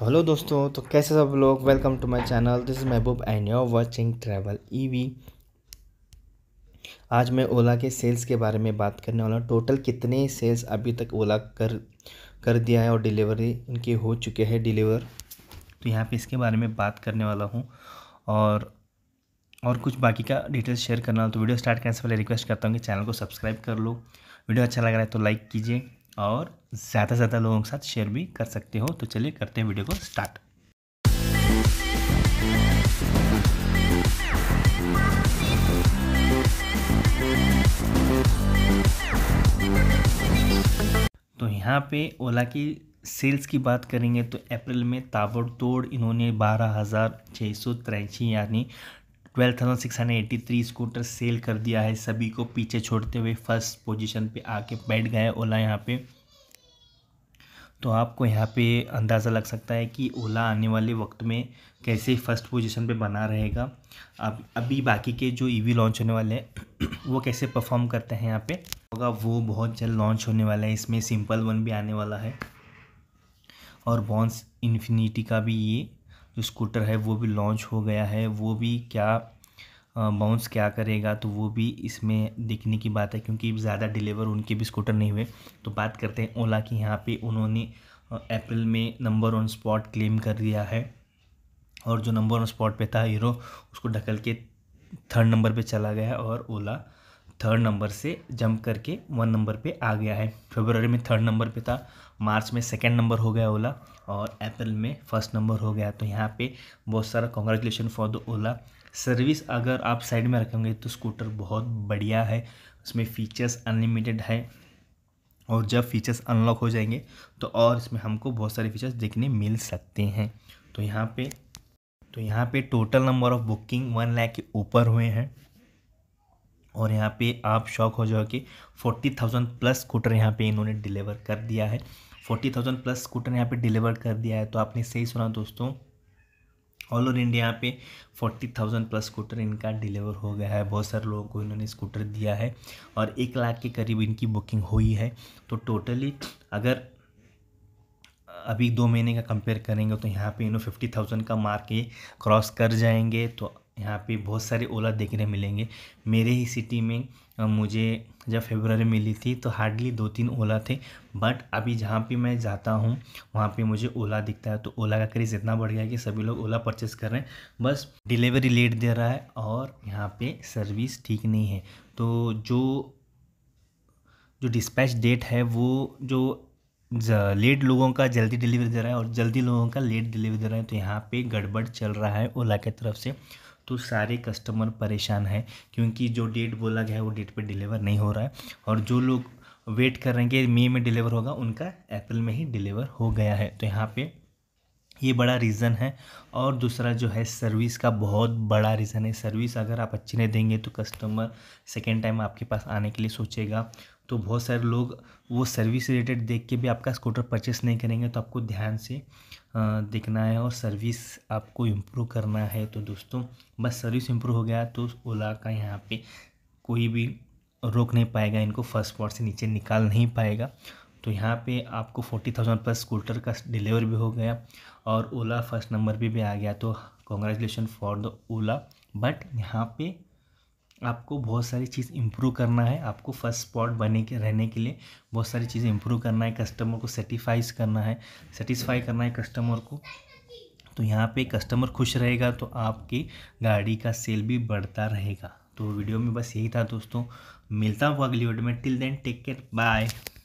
तो हेलो दोस्तों तो कैसे सब लोग welcome to my channel this is Mahboob and your watching travel EV आज मैं ओला के सेल्स के बारे में बात करने वाला हूँ टोटल कितने सेल्स अभी तक ओला कर कर दिया है और डिलीवरी इनके हो चुके हैं डिलीवर तो यहाँ पे इसके बारे में बात करने वाला हूँ और और कुछ बाकी का डिटेल्स शेयर करना तो वीडियो स्टार्ट करने से पहले रिक्वेस्ट करता हूँ कि चैनल को सब्सक्राइब कर लो वीडियो अच्छा लग रहा है तो लाइक कीजिए और ज़्यादा से ज़्यादा लोगों के साथ शेयर भी कर सकते हो तो चलिए करते हैं वीडियो को स्टार्ट तो यहाँ पे ओला की सेल्स की बात करेंगे तो अप्रैल में ताबड़तोड़ इन्होंने बारह हज़ार छः सौ तिरासी यानी twelve thousand six hundred eighty three scooter sale कर दिया है सभी को पीछे छोड़ते हुए फर्स्ट पोजीशन पे आके बैठ गए ओला यहाँ पे तो आपको यहाँ पे अंदाज़ा लग सकता है कि ओला आने वाले वक्त में कैसे फर्स्ट पोजीशन पे बना रहेगा अब अभी बाकी के जो ईवी e लॉन्च होने वाले हैं वो कैसे परफॉर्म करते हैं यहाँ पे होगा वो बहुत जल्द लॉन्च होने वाला है इसमें सिंपल वन भी आने वाला है और बॉन्स इन्फिनी का भी ये स्कूटर है वो भी लॉन्च हो गया है वो भी क्या बाउंस क्या करेगा तो वो भी इसमें देखने की बात है क्योंकि ज़्यादा डिलीवर उनके भी स्कूटर नहीं हुए तो बात करते हैं ओला की यहाँ पे उन्होंने अप्रैल में नंबर ऑन स्पॉट क्लेम कर दिया है और जो नंबर ऑन स्पॉट पे था हीरो उसको ढकल के थर्ड नंबर पे चला गया और ओला थर्ड नंबर से जंप करके वन नंबर पे आ गया है फेबररी में थर्ड नंबर पे था मार्च में सेकेंड नंबर हो गया ओला और अप्रैल में फर्स्ट नंबर हो गया तो यहाँ पे बहुत सारा congratulation for the Ola service अगर आप साइड में रखेंगे तो स्कूटर बहुत बढ़िया है उसमें फ़ीचर्स अनलिमिटेड है और जब फीचर्स अनलॉक हो जाएंगे तो और इसमें हमको बहुत सारे फीचर्स देखने मिल सकते हैं तो यहाँ पे तो यहाँ पे total number of booking one lakh के ऊपर हुए हैं और यहाँ पे आप शौक हो जाओ कि फोर्टी थाउजेंड प्लस स्कूटर यहाँ पे इन्होंने डिलीवर कर दिया है फोर्टी थाउजेंड प्लस स्कूटर यहाँ पे डिलीवर कर दिया है तो आपने सही सुना दोस्तों ऑल ओवर इंडिया पे फोर्टी थाउजेंड प्लस स्कूटर इनका डिलीवर हो गया है बहुत सारे लोगों को इन्होंने स्कूटर दिया है और एक लाख के करीब इनकी बुकिंग हुई है तो टोटली अगर अभी दो महीने का कंपेयर करेंगे तो यहाँ पे इन्होंने फिफ्टी थाउजेंड का मार्क ये क्रॉस कर जाएंगे तो यहाँ पे बहुत सारे ओला देखने मिलेंगे मेरे ही सिटी में मुझे जब फेबर मिली थी तो हार्डली दो तीन ओला थे बट अभी जहाँ पे मैं जाता हूँ वहाँ पे मुझे ओला दिखता है तो ओला का क्रेज़ इतना बढ़ गया कि सभी लोग ओला परचेस कर रहे हैं बस डिलीवरी लेट दे रहा है और यहाँ पे सर्विस ठीक नहीं है तो जो जो डिस्पैच डेट है वो जो लेट लोगों का जल्दी डिलीवरी दे रहा है और जल्दी लोगों का लेट डिलीवरी दे रहा है तो यहाँ पर गड़बड़ चल रहा है ओला की तरफ से तो सारे कस्टमर परेशान हैं क्योंकि जो डेट बोला गया है वो डेट पे डिलीवर नहीं हो रहा है और जो लोग वेट कर रहे हैं कि मई में डिलीवर होगा उनका अप्रैल में ही डिलीवर हो गया है तो यहाँ पे ये बड़ा रीज़न है और दूसरा जो है सर्विस का बहुत बड़ा रीज़न है सर्विस अगर आप अच्छी नहीं देंगे तो कस्टमर सेकेंड टाइम आपके पास आने के लिए सोचेगा तो बहुत सारे लोग वो सर्विस रिलेटेड देख के भी आपका स्कूटर परचेस नहीं करेंगे तो आपको ध्यान से देखना है और सर्विस आपको इम्प्रूव करना है तो दोस्तों बस सर्विस इम्प्रूव हो गया तो ओला का यहाँ पे कोई भी रोक नहीं पाएगा इनको फर्स्ट स्पॉट से नीचे निकाल नहीं पाएगा तो यहाँ पे आपको फोर्टी थाउजेंड प्लस स्कूटर का डिलीवर भी हो गया और ओला फर्स्ट नंबर भी, भी आ गया तो congratulation for the Ola but यहाँ पे आपको बहुत सारी चीज़ इम्प्रूव करना है आपको फर्स्ट स्पॉट बने के रहने के लिए बहुत सारी चीज़ें इम्प्रूव करना है कस्टमर को सेटिस्फाइज करना है सेटिस्फाई करना है कस्टमर को तो यहाँ पे कस्टमर खुश रहेगा तो आपकी गाड़ी का सेल भी बढ़ता रहेगा तो वीडियो में बस यही था दोस्तों मिलता हुआ अगली वीडियो में till then take care bye